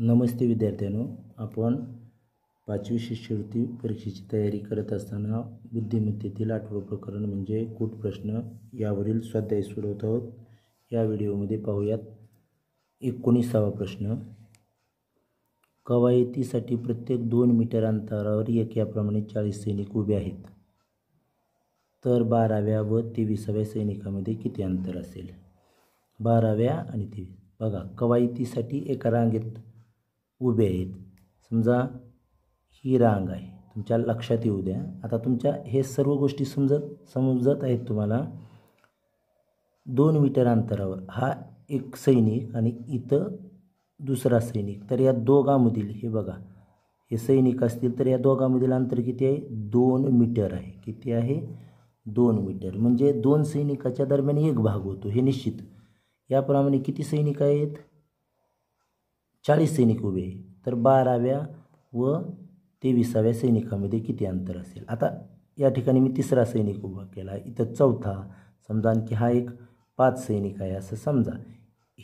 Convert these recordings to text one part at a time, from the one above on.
नमस्ते विद्यार्थ्यांनो आपण पाचवी शिष्यवृत्ती परीक्षेची तयारी करत असताना बुद्धिमत्तेतील आठवं प्रकरण म्हणजे कूट प्रश्न यावरील स्वाध्याय सोडवत आहोत या व्हिडिओमध्ये पाहूयात एकोणीसावा प्रश्न कवायतीसाठी प्रत्येक दोन मीटर अंतरावर एक याप्रमाणे चाळीस सैनिक उभे आहेत तर बाराव्या व तेविसाव्या सैनिकामध्ये किती अंतर असेल बाराव्या आणि तेवीस बघा कवायतीसाठी एका रांगेत उभे आहेत समजा ही रांग आहे तुमच्या लक्षात येऊ द्या आता तुमच्या हे सर्व गोष्टी समजत समजत आहेत तुम्हाला दोन मीटर अंतरावर हा एक सैनिक आणि इथं दुसरा सैनिक तर या दोघांमधील हे बघा हे सैनिक असतील तर या दोघांमधील अंतर किती आहे दोन मीटर आहे किती आहे दोन मीटर म्हणजे दोन सैनिकाच्या दरम्यान एक भाग होतो हे निश्चित याप्रमाणे किती सैनिक आहेत चाळीस सैनिक उभे तर बाराव्या व तेविसाव्या सैनिकामध्ये किती अंतर असेल आता या ठिकाणी मी तिसरा सैनिक उभा केला इथं चौथा समजा की हा एक पाच सैनिक आहे असं समजा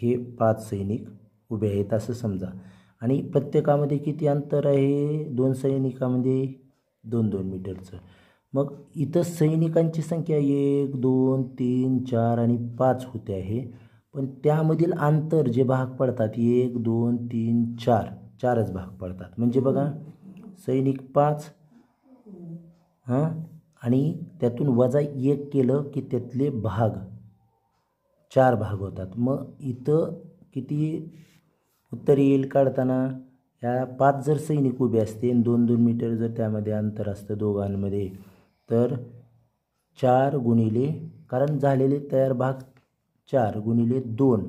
हे पाच सैनिक उभे आहेत असं समजा आणि प्रत्येकामध्ये किती अंतर आहे दोन सैनिकामध्ये दोन दोन मीटरचं मग इथं सैनिकांची संख्या एक दोन तीन चार आणि पाच होते आहे पण त्यामधील अंतर जे भाग पडतात एक दोन तीन चार चारच भाग पडतात म्हणजे बघा सैनिक पाच हां आणि त्यातून वजा एक केलं की त्यातले भाग चार भाग होतात मग इथं किती उत्तर येईल काढताना या पाच जर सैनिक उभे असते दोन दोन मीटर जर त्यामध्ये अंतर असतं दोघांमध्ये तर चार गुणिले कारण झालेले तयार भाग चार गुणिले दोन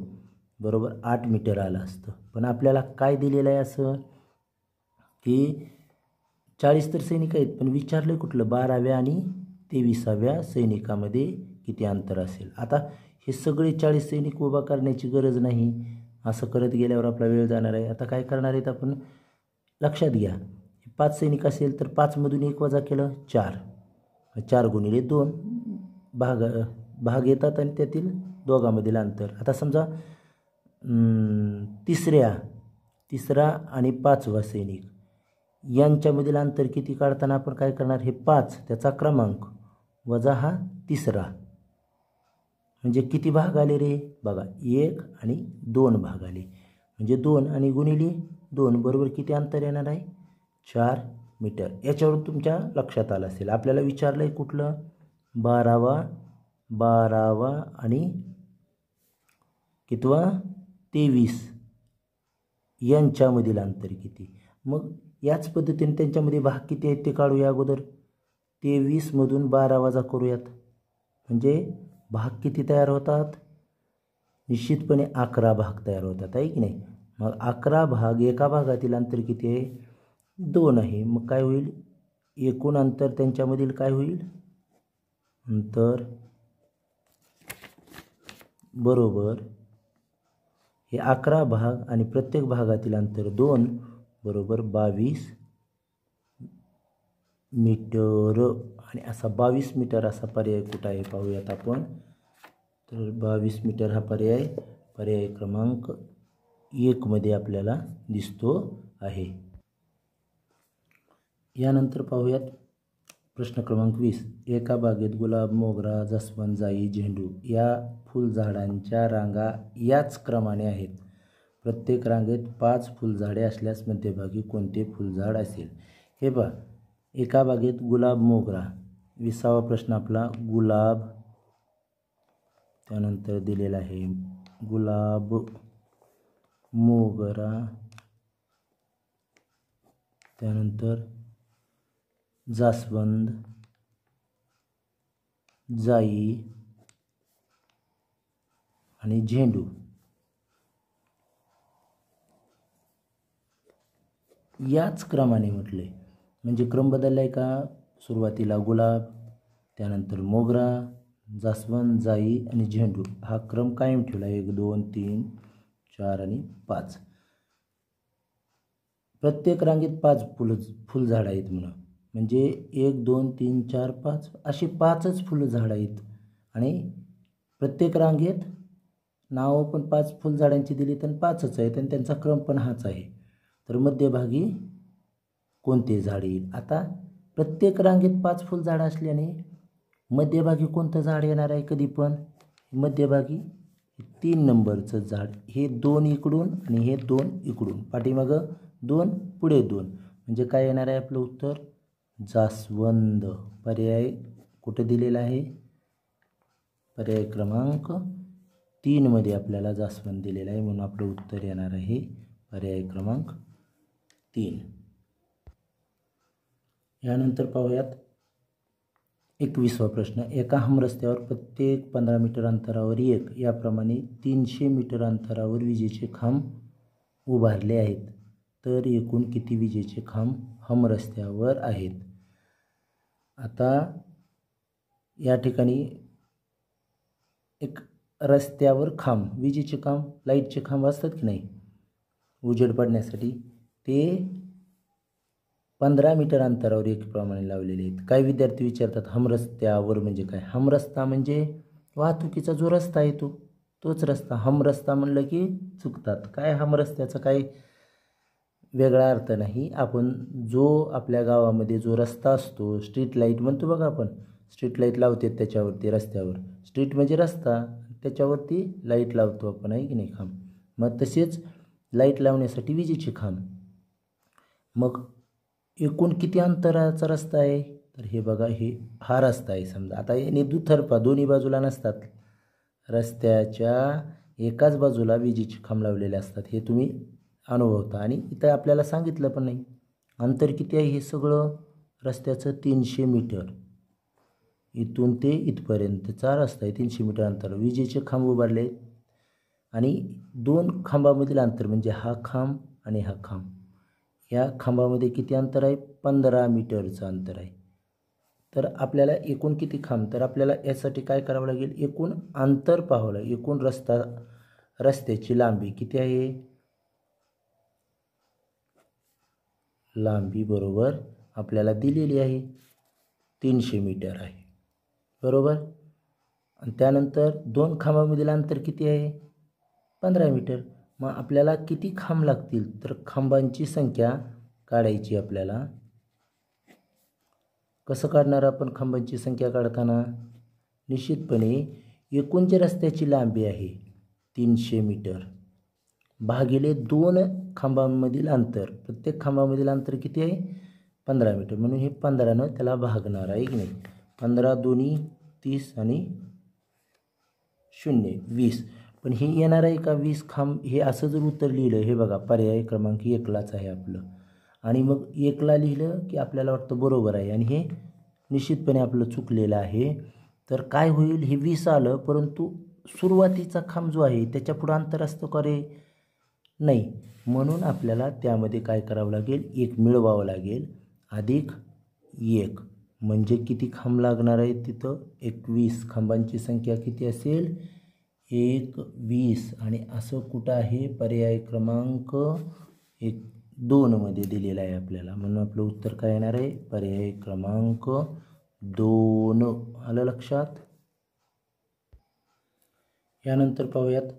बरोबर आठ मीटर आलं असतं पण आपल्याला काय दिलेलं आहे असं की चाळीस तर सैनिक आहेत पण विचारलं कुठलं बाराव्या आणि तेविसाव्या सैनिकामध्ये किती अंतर असेल आता हे सगळे चाळीस सैनिक उभा करण्याची गरज नाही असं करत गेल्यावर आपला वेळ जाणार आहे आता काय करणार आहेत आपण लक्षात घ्या पाच सैनिक असेल तर पाचमधून एक वजा केलं चार चार गुणिले दोन भाग भाग येतात आणि त्यातील दोघांमधील अंतर आता समजा तिसऱ्या तिसरा आणि पाचवा सैनिक यांच्यामधील अंतर किती काढताना आपण काय करणार हे पाच त्याचा क्रमांक वजा हा तिसरा म्हणजे किती भाग आले रे बघा एक आणि दोन भाग आले म्हणजे दोन आणि गुणिले दोन बरोबर किती अंतर येणार आहे चार मीटर याच्यावर तुमच्या लक्षात आलं असेल आपल्याला विचारलं आहे कुठलं बारावा बारावा आणि किंवा तेवीस यांच्यामधील अंतर किती मग याच पद्धतीने त्यांच्यामध्ये भाग किती आहेत ते काढूया अगोदर तेवीसमधून बारा वाजा करूयात म्हणजे भाग किती तयार होतात निश्चितपणे अकरा भाग तयार होतात आहे की नाही मग अकरा भाग एका भागातील अंतर किती आहे दोन आहे मग काय होईल एकूण अंतर त्यांच्यामधील काय होईल अंतर बरोबर हे अकरा भाग आणि प्रत्येक भागातील अंतर दोन बरोबर बावीस मीटर आणि असा बावीस मीटर असा पर्याय कुठं आहे पाहूयात आपण तर बावीस मीटर हा पर्याय पर्याय क्रमांक एकमध्ये आपल्याला दिसतो आहे यानंतर पाहूयात प्रश्न क्रमांक वीस एका बागेत गुलाब मोगरा जसवन जाई झेंडू या फुलझाडांच्या रांगा याच क्रमाने आहेत प्रत्येक रांगेत पाच फुलझाडे असल्यास मध्यभागी कोणते फुलझाड असेल हे बघा एका बागेत गुलाब मोगरा विसावा प्रश्न आपला गुलाब त्यानंतर दिलेला आहे गुलाब मोगरा त्यानंतर जास्वंद जाई आणि झेंडू याच क्रमाने म्हटले म्हणजे क्रम बदललाय का सुरुवातीला गुलाब त्यानंतर मोगरा जास्वंद जाई आणि झेंडू हा क्रम कायम ठेवला एक दोन तीन चार आणि पाच प्रत्येक रांगेत पाच फुलं फुलझाडं आहेत म्हणून म्हणजे एक दोन तीन चार पाच अशी पाचच फुलझाडं आहेत आणि प्रत्येक रांगेत नावं पण पाच फुलझाडांची दिली तर पाचच आहेत आणि त्यांचा क्रम पण हाच आहे तर मध्यभागी कोणते झाड येईल आता प्रत्येक रांगेत पाच फुलझाड असल्याने मध्यभागी कोणतं झाड येणार आहे कधी पण मध्यभागी तीन नंबरचं झाड हे दोन इकडून आणि हे दोन इकडून पाठीमागं दोन पुढे दोन म्हणजे काय येणार आहे आपलं उत्तर जास्वंद पर्याय कुठं दिलेला आहे पर्याय क्रमांक तीनमध्ये आपल्याला जास्वंद दिलेला आहे म्हणून आपलं उत्तर येणार आहे पर्याय क्रमांक तीन यानंतर पाहूयात एकवीसवा प्रश्न एका हमरस्त्यावर प्रत्येक पंधरा मीटर अंतरावर एक याप्रमाणे तीनशे मीटर अंतरावर विजेचे खांब उभारले आहेत तर एकूण किती विजेचे खांब हमरस्त्यावर आहेत आता या ठिकाणी एक रस्त्यावर खांब विजेचे खांब लाईटचे खांब असतात की नाही उजेड पडण्यासाठी ते पंधरा मीटर अंतरावर एक प्रमाणे लावलेले आहेत काही विद्यार्थी विचारतात हम रस्त्यावर म्हणजे काय हमरस्ता म्हणजे वाहतुकीचा जो रस्ता आहे तो तोच रस्ता हमरस्ता म्हणलं की चुकतात काय हम रस्त्याचा काय वेगळा अर्थ नाही आपण जो आपल्या गावामध्ये जो रस्ता असतो स्ट्रीट लाईट म्हणतो बघा आपण स्ट्रीट लाईट लावतात त्याच्यावरती रस्त्यावर स्ट्रीट म्हणजे रस्ता त्याच्यावरती लाईट लावतो आपण आहे की नाही खांब मग तसेच लाईट लावण्यासाठी विजेचे खांब मग एकूण किती अंतराचा रस्ता आहे तर हे बघा हे हा रस्ता आहे समजा आता याने दुथरपा दोन्ही बाजूला नसतात रस्त्याच्या एकाच बाजूला विजेचे खांब लावलेले असतात हे तुम्ही अनुभवता आणि इथं आपल्याला सांगितलं पण नाही अंतर किती आहे हे सगळं रस्त्याचं तीनशे मीटर इथून ते इथपर्यंतचा रस्ता आहे तीनशे मीटर अंतर विजेचे खांब उभारले आहेत आणि दोन खांबामधील अंतर म्हणजे हा खांब आणि हा खांब या खांबामध्ये किती अंतर आहे पंधरा मीटरचं अंतर आहे तर आपल्याला एकूण किती खांब तर आपल्याला यासाठी काय करावं लागेल एकूण अंतर पाहावं लागेल एकूण रस्ता रस्त्याची लांबी किती आहे लांबी बरोबर आपल्याला दिलेली आहे तीनशे मीटर आहे बरोबर आणि त्यानंतर दोन खांबामधील अंतर किती आहे पंधरा मीटर मग आपल्याला किती खांब लागतील तर खांबांची संख्या काढायची आपल्याला कसं काढणार आपण खांबांची संख्या काढताना निश्चितपणे एकूणच्या रस्त्याची लांबी आहे तीनशे मीटर भागिले दोन खांबांमधील अंतर प्रत्येक खांबामधील अंतर किती आहे पंधरा मीटर म्हणून हे पंधरानं त्याला भागणार आहे की नाही पंधरा दोन्ही तीस आणि शून्य वीस पण हे येणार आहे का वीस खांब हे असं जर उत्तर लिहिलं हे बघा पर्याय क्रमांक एकलाच आहे आपलं आणि मग एकला लिहिलं की आपल्याला वाटतं बरोबर आहे आणि हे निश्चितपणे आपलं चुकलेलं आहे तर काय होईल हे वीस आलं परंतु सुरुवातीचा खांब जो आहे त्याच्या अंतर असतो करे नाही म्हणून आपल्याला त्यामध्ये काय करावं लागेल एक मिळवावं लागेल अधिक एक म्हणजे किती खांब लागणार आहे तिथं एकवीस खांबांची संख्या किती असेल एक वीस आणि असं कुठं आहे पर्याय क्रमांक एक दोनमध्ये दिलेला आहे आपल्याला म्हणून आपलं उत्तर काय येणार आहे पर्याय क्रमांक दोन आलं लक्षात यानंतर पाहूयात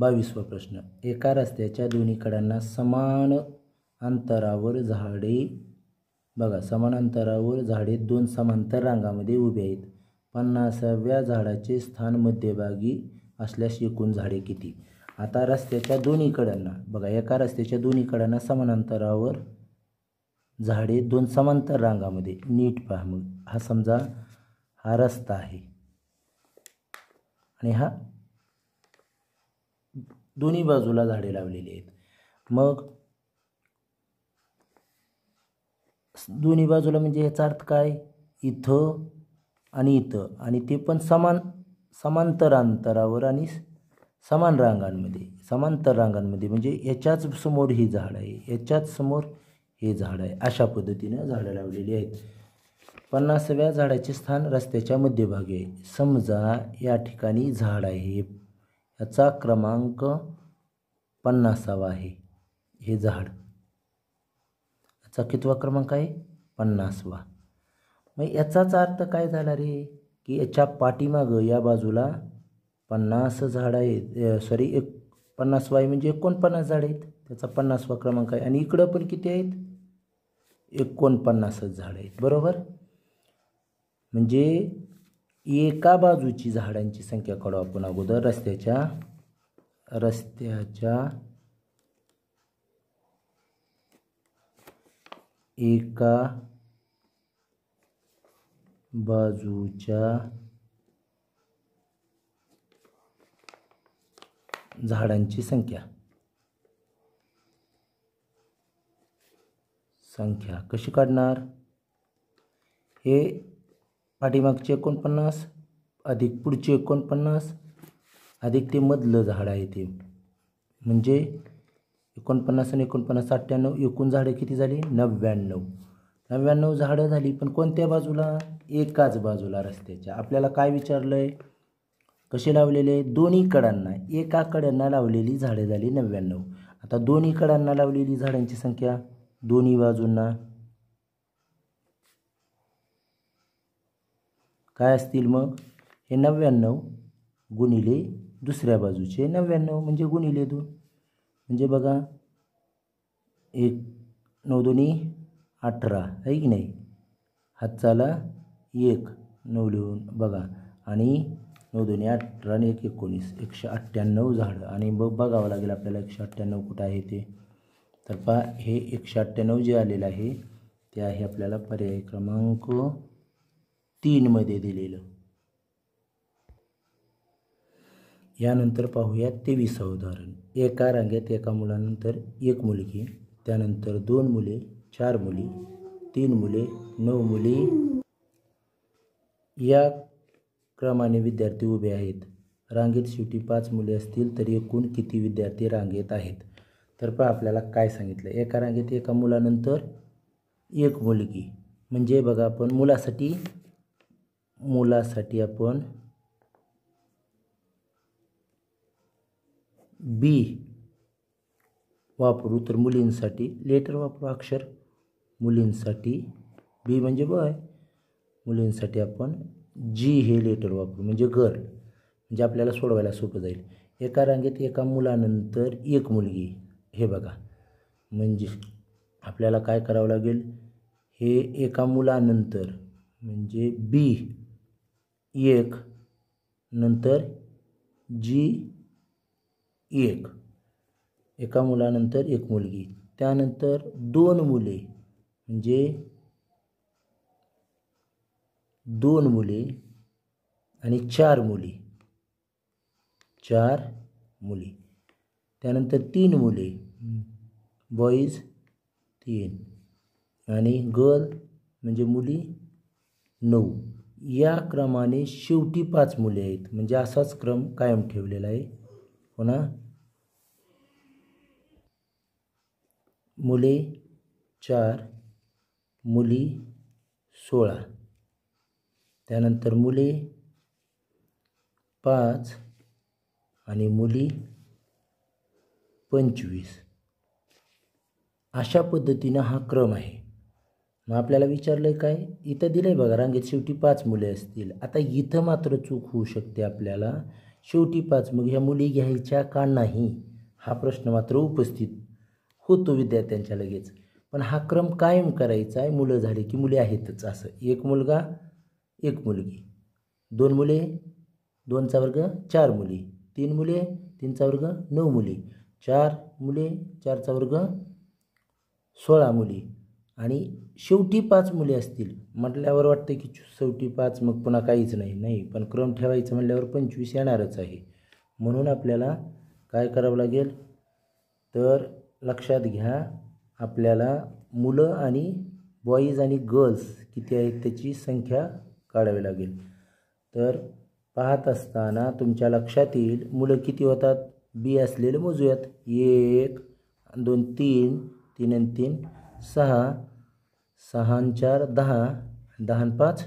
बावीसवा प्रश्न एका रस्त्याच्या दोन्ही कडांना समान अंतरावर झाडे बघा समानांतरावर झाडे दोन समांतर रांगामध्ये उभे आहेत पन्नासाव्या झाडाचे स्थान मध्यभागी असल्यास एकूण झाडे किती आता रस्त्याच्या दोन्ही कड्यांना बघा एका रस्त्याच्या दोन्ही कडांना समानांतरावर झाडे दोन समांतर रांगामध्ये नीट पहा मग हा समजा हा रस्ता आहे आणि हा दोन्ही बाजूला झाडे लावलेली आहेत मग दोन्ही बाजूला म्हणजे ह्याचा अर्थ काय इथं आणि इथं आणि ते पण समान समांतर अंतरावर आणि समान रांगांमध्ये समांतर रांगांमध्ये म्हणजे याच्याच समोर ही झाड आहे याच्याच समोर हे झाड आहे अशा पद्धतीनं झाडं लावलेली आहेत पन्नासाव्या झाडाचे स्थान रस्त्याच्या मध्यभागी आहे समजा या ठिकाणी झाड आहे याचा क्रमांक पन्नासावा आहे हे झाड चा कितवा क्रमांक आहे पन्नासवा मग याचाच अर्थ काय झाला रे की याच्या पाठीमागं या बाजूला पन्नास झाड आहेत सॉरी एक पन्नासवा आहे म्हणजे एकोणपन्नास झाड आहेत त्याचा पन्नासवा क्रमांक आहे आणि इकडं पण किती आहेत एकोणपन्नासच झाड आहेत बरोबर म्हणजे एका बाजूची झाडांची संख्या काढू आपण अगोदर रस्त्याच्या रस्त्याच्या एका बाजूच्या झाडांची संख्या संख्या कशी काढणार हे पाठीमागचे एकोणपन्नास अधिक पुढचे एकोणपन्नास अधिक ते मधलं झाड आहे ते म्हणजे एकोणपन्नास आणि एकोणपन्नास अठ्ठ्याण्णव एकूण झाडं किती झाली नव्याण्णव नव्याण्णव झाडं झाली पण कोणत्या बाजूला एकाच बाजूला रस्त्याच्या आपल्याला काय विचारलं आहे कसे लावलेले दोन्ही कडांना एका कड्यांना लावलेली झाडं झाली नव्याण्णव आता दोन्ही कडांना लावलेली झाडांची संख्या दोन्ही बाजूंना काय असतील मग हे नव्याण्णव गुणिले दुसऱ्या बाजूचे नव्याण्णव म्हणजे गुणिले दोन म्हणजे बघा एक नऊ दोन्ही अठरा आहे की नाही हात चाला एक नऊ लिहून बघा आणि नऊ दोन्ही अठरा आणि एक एकोणीस एकशे अठ्ठ्याण्णव झाडं आणि बघ बघावं लागेल आपल्याला एकशे अठ्ठ्याण्णव कुठं आहे ते तर पा हे एकशे अठ्ठ्याण्णव जे आलेलं आहे ते आहे आपल्याला पर्याय क्रमांक तीनमध्ये दिलेलं यानंतर पाहूया तेवीसावं उदाहरण एका रांगेत एका मुलानंतर एक मुलगी त्यानंतर दोन मुले चार मुली तीन मुले नऊ मुली या क्रमाने विद्यार्थी उभे आहेत रांगेत शेवटी पाच मुले असतील तर एकूण किती विद्यार्थी रांगेत आहेत तर पहा आपल्याला काय सांगितलं एका रांगेत एका मुलानंतर एक मुलगी म्हणजे बघा आपण मुलासाठी मुलासाठी आपण बी वापरू तर मुलींसाठी लेटर वापरू अक्षर मुलींसाठी बी म्हणजे बॉय मुलींसाठी आपण जी हे लेटर वापरू म्हणजे गर्ल म्हणजे आपल्याला सोडवायला सोपं जाईल एका रांगेत एका मुलानंतर एक मुलगी हे बघा म्हणजे आपल्याला काय करावं लागेल हे एका मुलानंतर म्हणजे बी एक नंतर जी एक एका मुलानंतर एक मुलगी त्यानंतर दोन मुले म्हणजे दोन मुले आणि चार मुली चार मुली त्यानंतर तीन मुले बॉईज तीन आणि गर्ल म्हणजे मुली नऊ या क्रमाने शेवटी पाच मुले आहेत म्हणजे असाच क्रम कायम ठेवलेला आहे पुन्हा हो मुले चार मुली सोळा त्यानंतर मुले पाच आणि मुली पंचवीस अशा पद्धतीनं हा क्रम आहे मग आपल्याला विचारलं आहे काय इथं दिलं आहे बघा रांगेत शेवटी पाच मुले असतील आता इथं मात्र चूक होऊ शकते आपल्याला शेवटी पाच मग ह्या मुली घ्यायच्या का नाही हा प्रश्न मात्र उपस्थित होतो विद्यार्थ्यांच्या लगेच पण हा क्रम कायम करायचा आहे मुलं झाली की मुले आहेतच असं एक मुलगा एक मुलगी दोन मुले दोनचा वर्ग चार मुली तीन मुले तीनचा वर्ग नऊ मुली चार मुले चारचा वर्ग सोळा मुली आणि शेवटी पाच मुले असतील म्हटल्यावर वाटतं की शेवटी पाच मग पुन्हा काहीच नाही नाही पण क्रम ठेवायचं म्हटल्यावर पंचवीस येणारच आहे म्हणून आपल्याला काय करावं लागेल तर लक्षात घ्या आपल्याला मुलं आणि बॉईज आणि गर्ल्स किती आहेत त्याची संख्या काढावी लागेल तर पाहत असताना तुमच्या लक्षात येईल मुलं किती होतात बी असलेले मोजूयात एक दोन तीन तीन आणि तीन सहा सहा चार दहा दहा पाच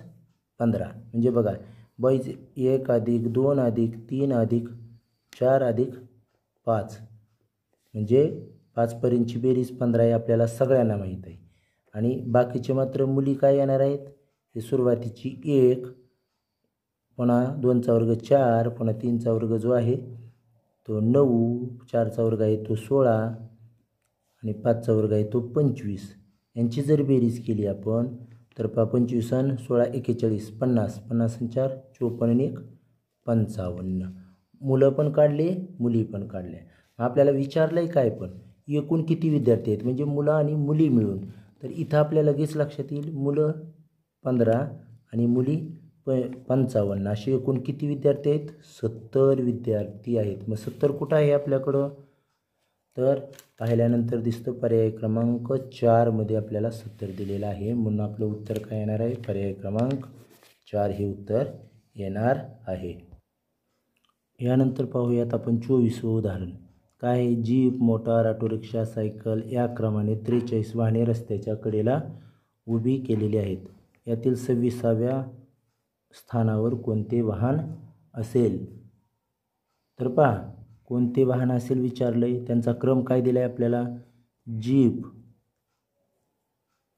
पंधरा म्हणजे बघा बॉईज एक अधिक दोन अधिक तीन अधिक चार अधिक पाच म्हणजे पाचपर्यंतची बेरीज पंधरा आहे आपल्याला सगळ्यांना माहीत आहे आणि बाकीचे मात्र मुली काय येणार आहेत हे सुरुवातीची एक पुन्हा दोनचा वर्ग चार पुन्हा तीनचा वर्ग जो आहे तो नऊ चारचा वर्ग आहे तो सोळा आणि पाचचा वर्ग आहे तो पंचवीस यांची जर बेरीज केली आपण तर पा पंचवीस सोळा एक्केचाळीस पन्नास पन्नास चार चोपन्न एक पंचावन्न मुलं पण काढले मुली पण काढल्या आपल्याला विचारलं आहे काय पण एकूण किती विद्यार्थी आहेत म्हणजे मुलं आणि मुली मिळून तर इथं आपल्या लगेच लक्षात येईल मुलं पंधरा आणि मुली प पंचावन्न असे एकूण किती विद्यार्थी आहेत सत्तर विद्यार्थी आहेत मग सत्तर कुठं आहे आपल्याकडं तर पाहिल्यानंतर दिसतं पर्याय क्रमांक चारमध्ये आपल्याला सत्तर दिलेला आहे म्हणून आपलं उत्तर काय येणार आहे पर्याय क्रमांक चार हे उत्तर येणार आहे यानंतर पाहूयात आपण चोवीसवं उदाहरण काही जीप मोटार ऑटो रिक्षा सायकल या क्रमाने त्रेचाळीस वाहने रस्त्याच्या कडेला उभी केलेली आहेत यातील सव्वीसाव्या स्थानावर कोणते वाहन असेल तर पहा कोणते वाहन असेल विचारलंय त्यांचा क्रम काय दिला आहे आपल्याला जीप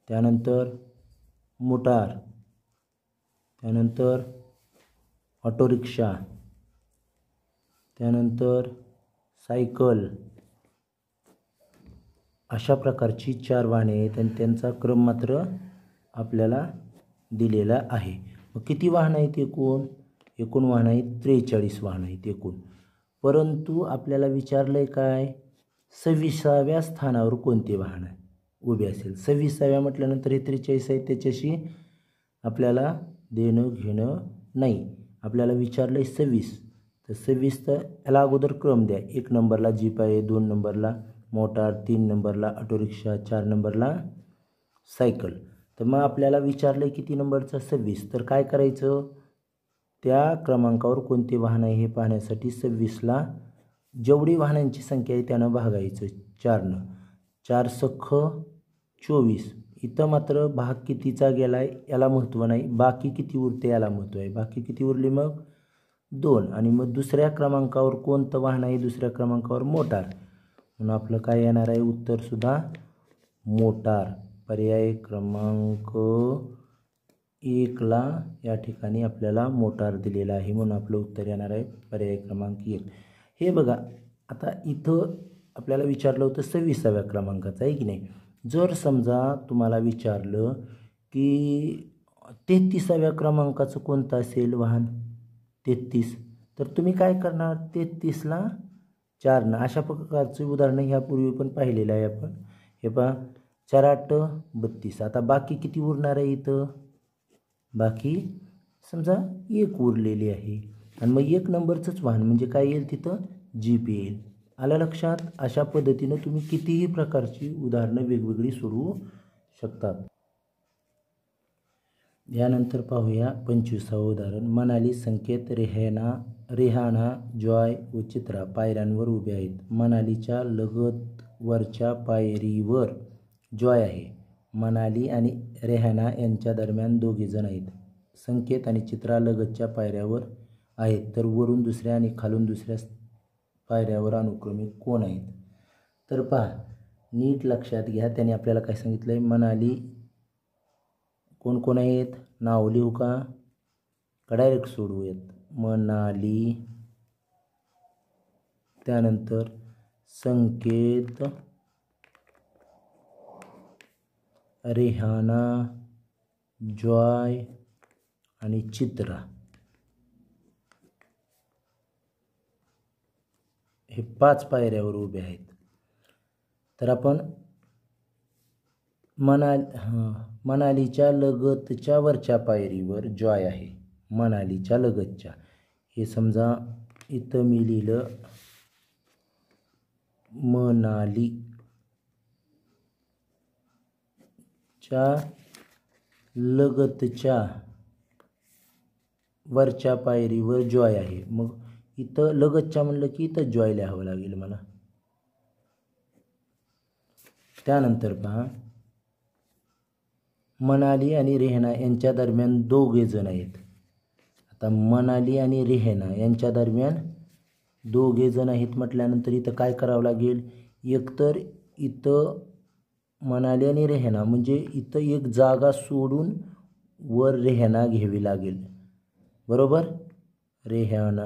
त्यानंतर मोटार त्यानंतर ऑटोरिक्षा त्यानंतर सायकल अशा प्रकारची चार वाहने आहेत आणि त्यांचा क्रम मात्र आपल्याला दिलेला आहे मग किती वाहनं आहेत एकूण एकूण वाहनं आहेत त्रेचाळीस वाहनं आहेत एकूण परंतु आपल्याला विचारलं आहे काय सव्वीसाव्या स्थानावर कोणते वाहन उभे असेल सव्वीसाव्या म्हटल्यानंतर हे त्रेचाळीस आहे त्याच्याशी आपल्याला देणं घेणं नाही आपल्याला विचारलं आहे सव्वीस तर सव्वीस तर याला अगोदर क्रम द्या एक नंबरला जीप आहे दोन नंबरला मोटार तीन नंबरला ऑटोरिक्षा चार नंबरला सायकल तर मग आपल्याला विचारलं आहे किती नंबरचा सव्वीस तर काय करायचं त्या क्रमांकावर कोणते वाहन आहे हे पाहण्यासाठी सव्वीसला जेवढी वाहनांची संख्या आहे त्यानं भागायचं चारनं चार सख्ख चोवीस इथं मात्र भाग कितीचा गेला आहे याला महत्त्व नाही बाकी किती उरते याला महत्त्व आहे बाकी किती उरली मग दोन आणि मग दुसऱ्या क्रमांकावर कोणतं वाहन आहे दुसऱ्या क्रमांकावर मोटार म्हणून आपलं काय येणार आहे उत्तरसुद्धा मोटार पर्याय क्रमांक एकला या ठिकाणी आपल्याला मोटार दिलेला आहे म्हणून आपलं उत्तर येणार आहे पर्याय क्रमांक एक हे बघा आता इथं आपल्याला विचारलं होतं सव्वीसाव्या क्रमांकाचं आहे की नाही जर समजा तुम्हाला विचारलं की तेहतीसाव्या क्रमांकाचं कोणतं असेल वाहन तेहत्तीस तर तुम्ही काय करणार चार ना अशा प्रकारची उदाहरणं ह्यापूर्वी पण पाहिलेलं आहे आपण हे पहा चार आठ बत्तीस आता बाकी किती उरणार आहे इथं बाकी समजा एक उरलेली आहे आणि मग एक नंबरचंच वाहन म्हणजे काय येईल तिथं जी पी येईल आल्या लक्षात अशा पद्धतीनं तुम्ही कितीही प्रकारची उदाहरणं वेगवेगळी सोडवू शकतात यानंतर पाहूया पंचवीसावं उदाहरण मनाली संकेत रेहाना रेहाना जॉय व चित्रा पायऱ्यांवर उभे आहेत मनालीच्या वरच्या पायरीवर जॉय आहे मनाली आणि रेहाना यांच्या दरम्यान दोघेजण आहेत संकेत आणि चित्रा लगतच्या पायऱ्यावर आहेत तर वरून दुसऱ्या आणि खालून दुसऱ्या पायऱ्यावर अनुक्रमे कोण आहेत तर पहा नीट लक्षात घ्या त्याने आपल्याला काय सांगितलं आहे मनाली कोण कोण आहेत नाव लिहू का डायरेक्ट सोडवूयात मनाली त्यानंतर संकेत रेहाना जॉय आणि चित्रा हे पाच पायऱ्यावर उभे आहेत तर आपण मना मनालीच्या लगतच्या वरच्या पायरीवर जॉय आहे मनालीच्या लगतच्या हे समजा इथं मी लिहिलं मनाली च्या लगतच्या वरच्या पायरीवर जॉय आहे मग इथं लगतच्या म्हणलं की इथं जॉय लिहावं लागेल मला त्यानंतर पहा मनाली आणि रेहना यांच्या दरम्यान दोघे जण आहेत आता मनाली आणि रेहना यांच्या दरम्यान दोघे जण आहेत म्हटल्यानंतर इथं काय करावं लागेल एकतर इथं मनाली आणि रेहना म्हणजे इथं एक जागा सोडून वर रेहना घ्यावी लागेल बरोबर रेहना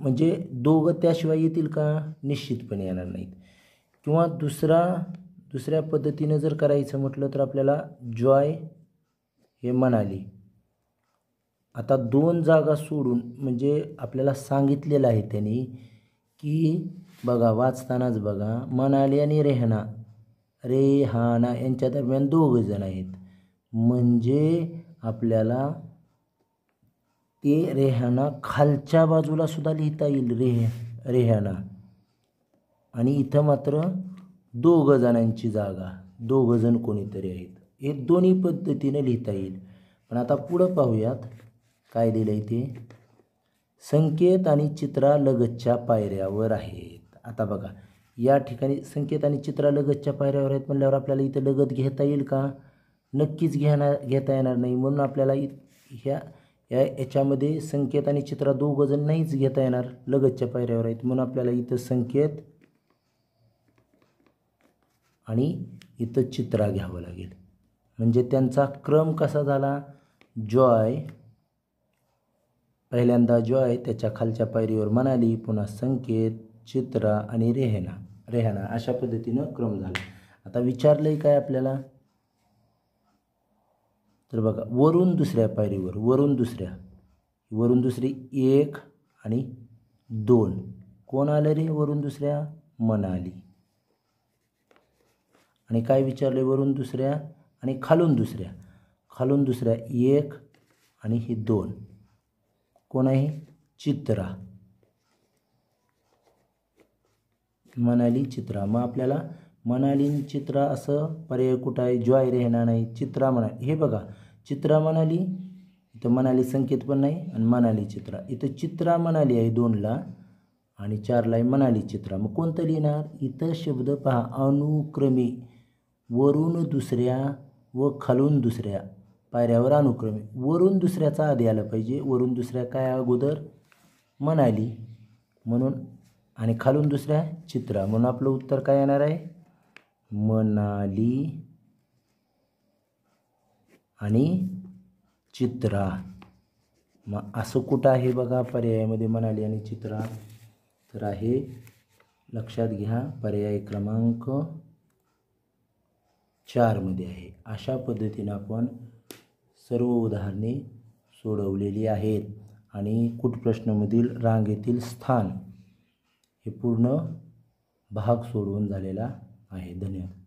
म्हणजे दोघं त्याशिवाय येतील का निश्चितपणे येणार नाहीत किंवा दुसरा दुसऱ्या पद्धतीनं जर करायचं म्हटलं तर आपल्याला जॉय हे मनाली आता दोन जागा सोडून म्हणजे आपल्याला सांगितलेलं आहे त्यांनी की बघा वाचतानाच बघा मनाली आणि रेहना रेहाना यांच्या दरम्यान दोघं जण आहेत म्हणजे आपल्याला ते रेहाना खालच्या बाजूला सुद्धा लिहिता येईल रेह रेहाना आणि इथं मात्र दोघं जणांची जागा जण कोणीतरी आहेत हे दोन्ही पद्धतीने लिहिता येईल पण आता पुढं पाहूयात काय दिलं आहे ते संकेत आणि चित्रा लगतच्या पायऱ्यावर आहेत आता बघा या ठिकाणी संकेत आणि चित्रा लगतच्या पायऱ्यावर आहेत म्हणल्यावर आपल्याला इथं लगत घेता येईल का नक्कीच घेणार घेता येणार नाही म्हणून आपल्याला ह्या या याच्यामध्ये संकेत आणि चित्रा दोघंजण नाहीच घेता येणार लगतच्या पायऱ्यावर आहेत म्हणून आपल्याला इथं संकेत आणि इथं चित्रा घ्यावं लागेल म्हणजे त्यांचा क्रम कसा झाला जॉय पहिल्यांदा जॉय त्याच्या खालच्या पायरीवर मनाली पुन्हा संकेत चित्रा आणि रेहना रेहना अशा पद्धतीनं क्रम झाला आता विचारलंय काय आपल्याला तर बघा वरून दुसऱ्या पायरीवर वरून दुसऱ्या वरून दुसरी एक आणि दोन कोण आलं रे वरून दुसऱ्या मनाली आणि काय विचारले वरून दुसऱ्या आणि खालून दुसऱ्या खालून दुसऱ्या एक आणि ही दोन कोण आहे चित्रा मनाली चित्रा मग आपल्याला मनाली चित्रा असं पर्याय कुठं आहे जॉय रेहणार नाही चित्रा म्हणा हे बघा चित्रा मनाली इथं मनाली संकेत पण नाही आणि मनाली चित्रा इथं चित्रा मनाली आहे दोनला आणि चारला आहे मनाली चित्रा मग कोणतं लिहिणार इथं शब्द पहा अनुक्रमी वरून दुसऱ्या व खालून दुसऱ्या पायऱ्यावर अनुक्रमे वरून दुसऱ्याचा आधी आलं पाहिजे वरून दुसऱ्या काय अगोदर मनाली म्हणून आणि खालून दुसऱ्या चित्रा म्हणून आपलं उत्तर काय येणार आहे मनाली आणि चित्रा मग असं कुठं आहे बघा पर्यायामध्ये मनाली आणि चित्रा तर आहे लक्षात घ्या पर्याय क्रमांक चारमध्ये आहे अशा पद्धतीनं आपण सर्व उदाहरणे सोडवलेली आहेत आणि कुटप्रश्नमधील रांगेतील स्थान हे पूर्ण भाग सोडवून झालेला आहे धन्यवाद